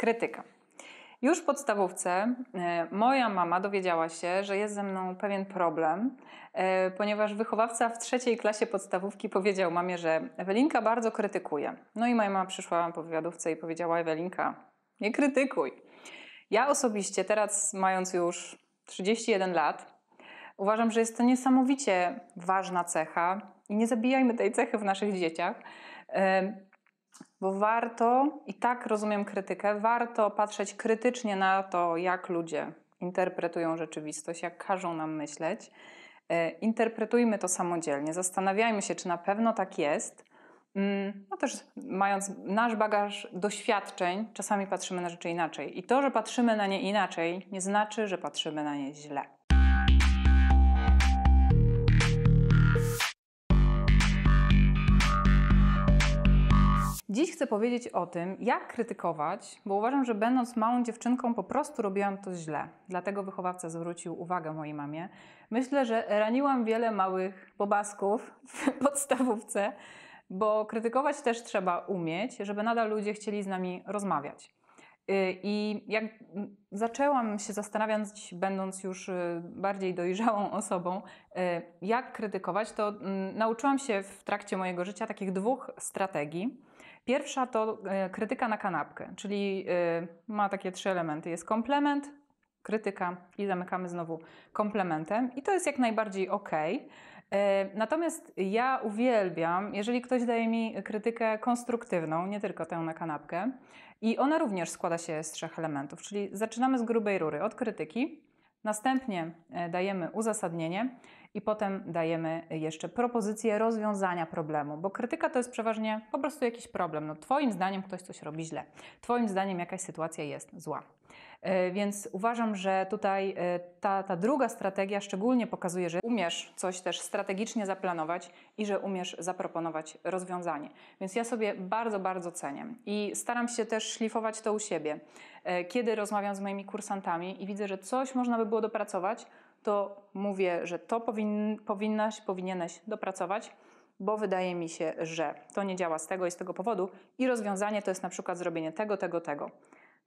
Krytyka. Już w podstawówce e, moja mama dowiedziała się, że jest ze mną pewien problem, e, ponieważ wychowawca w trzeciej klasie podstawówki powiedział mamie, że Ewelinka bardzo krytykuje. No i moja mama przyszła po wywiadówce i powiedziała: Ewelinka, nie krytykuj. Ja osobiście teraz, mając już 31 lat, uważam, że jest to niesamowicie ważna cecha i nie zabijajmy tej cechy w naszych dzieciach e, bo warto, i tak rozumiem krytykę, warto patrzeć krytycznie na to, jak ludzie interpretują rzeczywistość, jak każą nam myśleć. E, interpretujmy to samodzielnie, zastanawiajmy się, czy na pewno tak jest. Mm, no też mając nasz bagaż doświadczeń, czasami patrzymy na rzeczy inaczej. I to, że patrzymy na nie inaczej, nie znaczy, że patrzymy na nie źle. Dziś chcę powiedzieć o tym, jak krytykować, bo uważam, że będąc małą dziewczynką po prostu robiłam to źle. Dlatego wychowawca zwrócił uwagę mojej mamie. Myślę, że raniłam wiele małych bobasków w podstawówce, bo krytykować też trzeba umieć, żeby nadal ludzie chcieli z nami rozmawiać. Y, I jak zaczęłam się zastanawiać, będąc już y, bardziej dojrzałą osobą, y, jak krytykować, to mm, nauczyłam się w trakcie mojego życia takich dwóch strategii. Pierwsza to e, krytyka na kanapkę, czyli e, ma takie trzy elementy. Jest komplement, krytyka i zamykamy znowu komplementem. I to jest jak najbardziej ok. E, natomiast ja uwielbiam, jeżeli ktoś daje mi krytykę konstruktywną, nie tylko tę na kanapkę. I ona również składa się z trzech elementów, czyli zaczynamy z grubej rury, od krytyki, następnie dajemy uzasadnienie i potem dajemy jeszcze propozycje rozwiązania problemu, bo krytyka to jest przeważnie po prostu jakiś problem. No, twoim zdaniem ktoś coś robi źle, Twoim zdaniem jakaś sytuacja jest zła. E, więc uważam, że tutaj e, ta, ta druga strategia szczególnie pokazuje, że umiesz coś też strategicznie zaplanować i że umiesz zaproponować rozwiązanie. Więc ja sobie bardzo, bardzo cenię i staram się też szlifować to u siebie. E, kiedy rozmawiam z moimi kursantami i widzę, że coś można by było dopracować, to mówię, że to powin, powinnaś, powinieneś dopracować, bo wydaje mi się, że to nie działa z tego i z tego powodu i rozwiązanie to jest na przykład zrobienie tego, tego, tego.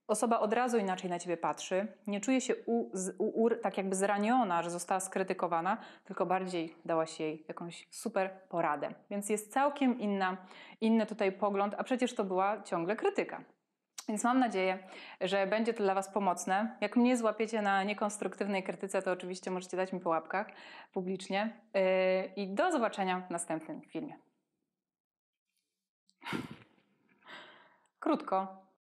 Osoba od razu inaczej na ciebie patrzy, nie czuje się u, u, u, tak jakby zraniona, że została skrytykowana, tylko bardziej dałaś jej jakąś super poradę. Więc jest całkiem inna, inny tutaj pogląd, a przecież to była ciągle krytyka. Więc mam nadzieję, że będzie to dla Was pomocne. Jak mnie złapiecie na niekonstruktywnej krytyce, to oczywiście możecie dać mi po łapkach publicznie. Yy, I do zobaczenia w następnym filmie. Krótko,